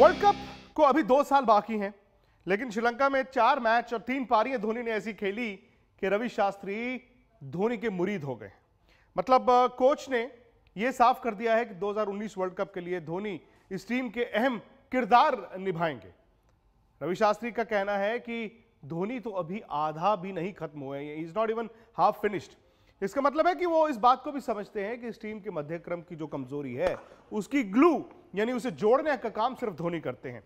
world cup को अभी दो साल बाकी हैं लेकिन श्रीलंका में चार मैच और तीन पारियां धोनी ने ऐसी खेली कि रवि शास्त्री धोनी के मुरीद हो गए मतलब कोच ने यह साफ कर दिया है कि 2019 वर्ल्ड कप के लिए धोनी इस टीम के अहम किरदार निभाएंगे रवि शास्त्री का कहना है कि धोनी तो अभी आधा भी नहीं खत्म हुए हैं is not even half finished इसका मतलब है कि वो इस बात को भी समझते हैं कि इस टीम के मध्य क्रम की जो कमजोरी है उसकी ग्लू यानी उसे जोड़ने का काम सिर्फ धोनी करते हैं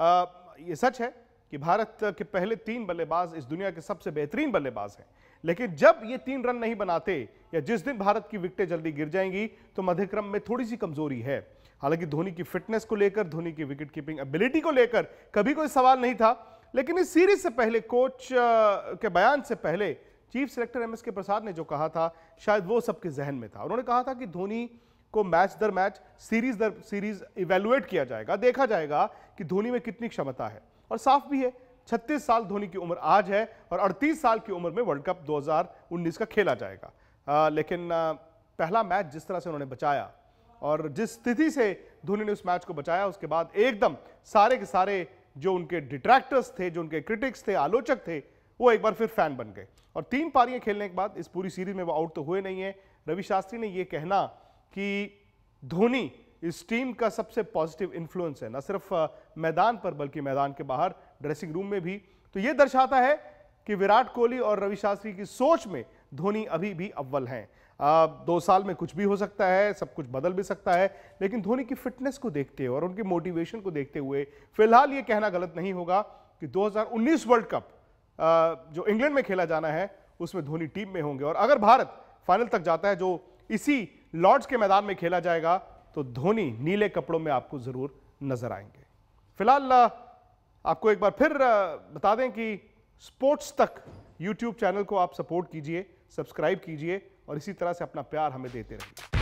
आ, ये सच है कि भारत के पहले तीन बल्लेबाज इस दुनिया के सबसे बेहतरीन बल्लेबाज हैं लेकिन जब ये तीन रन नहीं बनाते या जिस दिन भारत की विकटें जल्दी गिर जाएंगी तो मध्यक्रम में थोड़ी सी कमजोरी है हालांकि धोनी की फिटनेस को लेकर धोनी की विकेट कीपिंग एबिलिटी को लेकर कभी कोई सवाल नहीं था लेकिन इस सीरीज से पहले कोच के बयान से पहले चीफ सेलेक्टर एम एस के प्रसाद ने जो कहा था शायद वो सबके जहन में था उन्होंने कहा था कि धोनी को मैच दर मैच सीरीज दर सीरीज इवेलुएट किया जाएगा देखा जाएगा कि धोनी में कितनी क्षमता है और साफ भी है छत्तीस साल धोनी की उम्र आज है और 38 साल की उम्र में वर्ल्ड कप 2019 का खेला जाएगा आ, लेकिन आ, पहला मैच जिस तरह से उन्होंने बचाया और जिस स्थिति से धोनी ने उस मैच को बचाया उसके बाद एकदम सारे के सारे जो उनके डिट्रैक्टर्स थे जो उनके क्रिटिक्स थे आलोचक थे वो एक बार फिर फैन बन गए और तीन पारियां खेलने के बाद इस पूरी सीरीज में वो आउट तो हुए नहीं है रवि शास्त्री ने ये कहना कि धोनी इस टीम का सबसे पॉजिटिव इन्फ्लुएंस है न सिर्फ मैदान पर बल्कि मैदान के बाहर ड्रेसिंग रूम में भी तो ये दर्शाता है कि विराट कोहली और रवि शास्त्री की सोच में धोनी अभी भी अव्वल हैं दो साल में कुछ भी हो सकता है सब कुछ बदल भी सकता है लेकिन धोनी की फिटनेस को देखते हुए और उनके मोटिवेशन को देखते हुए फिलहाल ये कहना गलत नहीं होगा कि 2019 वर्ल्ड कप जो इंग्लैंड में खेला जाना है उसमें धोनी टीम में होंगे और अगर भारत फाइनल तक जाता है जो इसी लॉर्ड्स के मैदान में खेला जाएगा तो धोनी नीले कपड़ों में आपको जरूर नजर आएंगे फिलहाल आपको एक बार फिर बता दें कि स्पोर्ट्स तक यूट्यूब चैनल को आप सपोर्ट कीजिए सब्सक्राइब कीजिए और इसी तरह से अपना प्यार हमें देते रहिए